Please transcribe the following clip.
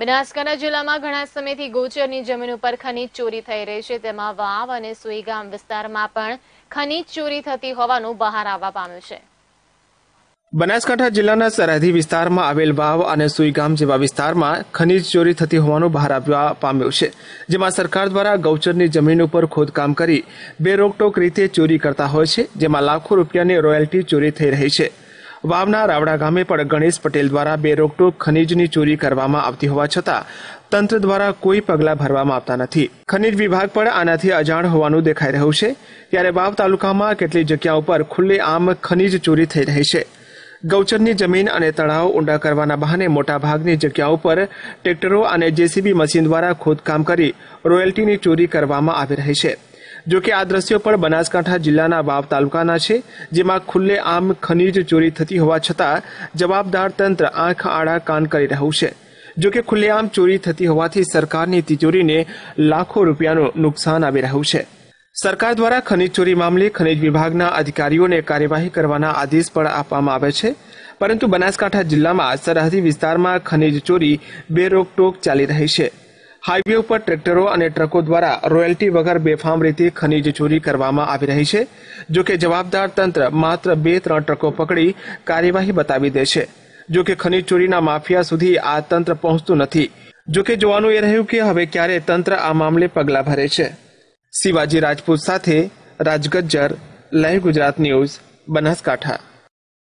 બનાસકાંઠા જિલ્લામાં ઘણા સમયથી ગોચરની જમીન ઉપર ખનીજ ચોરી થઈ રહી છે તેમાં વાવ અને સુઈગામ વિસ્તારમાં પણ ખનીજ ચોરી થતી હોવાનું બહાર આવવા પામ્યું છે બનાસકાંઠા જિલ્લાના સરહદી વિસ્તારમાં આવેલ વાવ અને સુઈગામ જેવા વિસ્તારમાં ખનીજ ચોરી થતી હોવાનું બહાર આવ્યા પામ્યું છે જેમાં સરકાર દ્વારા ગૌચરની જમીન ઉપર ખોદકામ કરી બે રોકટોક રીતે ચોરી કરતા હોય છે જેમાં લાખો રૂપિયાની રોયલ્ટી ચોરી થઈ રહી છે વાવના રાવડા ગામે પણ ગણેશ પટેલ દ્વારા બે રોકટોક ખનીજની ચોરી કરવામાં આવતી હોવા છતાં તંત્ર દ્વારા કોઈ પગલાં ભરવામાં આવતા નથી ખનીજ વિભાગ પણ આનાથી અજાણ હોવાનું દેખાઈ રહ્યું છે ત્યારે વાવ તાલુકામાં કેટલીક જગ્યા ઉપર ખુલ્લેઆમ ખનીજ ચોરી થઈ રહી છે ગૌચરની જમીન અને તળાવ ઊંડા કરવાના બહાને મોટાભાગની જગ્યા ઉપર ટ્રેક્ટરો અને જેસીબી મશીન દ્વારા ખોદકામ કરી રોયલ્ટીની ચોરી કરવામાં આવી રહી છે જોકે આ દ્રશ્યો પણ બનાસકાંઠા જિલ્લાના વાવ તાલુકાના છે જેમાં ખુલ્લે આમ ખનીજ ચોરી થતી હોવા છતાં જવાબદાર તંત્ર આંખ આડા કાન કરી રહ્યું છે જો કે ખુલ્લેઆમ ચોરી થતી હોવાથી સરકારની તિજોરીને લાખો રૂપિયાનું નુકસાન આવી રહ્યું છે સરકાર દ્વારા ખનીજ ચોરી મામલે ખનીજ વિભાગના અધિકારીઓને કાર્યવાહી કરવાના આદેશ પણ આપવામાં આવે છે પરંતુ બનાસકાંઠા જિલ્લામાં સરહદી વિસ્તારમાં ખનીજ ચોરી બે રોકટોક ચાલી રહી છે હાઇવે ઉપર ટ્રેક્ટરો અને ટ્રકો દ્વારા રોયલ્ટી વગર બેફામ રીતે ખનીજ ચોરી કરવામાં આવી રહી છે જો કે જવાબદાર તંત્ર માત્ર બે ત્રણ ટ્રકો પકડી કાર્યવાહી બતાવી દે છે જો કે ખનીજ ચોરીના માફિયા સુધી આ તંત્ર પહોંચતું નથી જો કે જોવાનું એ રહ્યું કે હવે ક્યારે તંત્ર આ મામલે પગલાં ભરે છે શિવાજી રાજપૂત સાથે રાજગજ્જર લાઈવ ગુજરાત ન્યૂઝ બનાસકાંઠા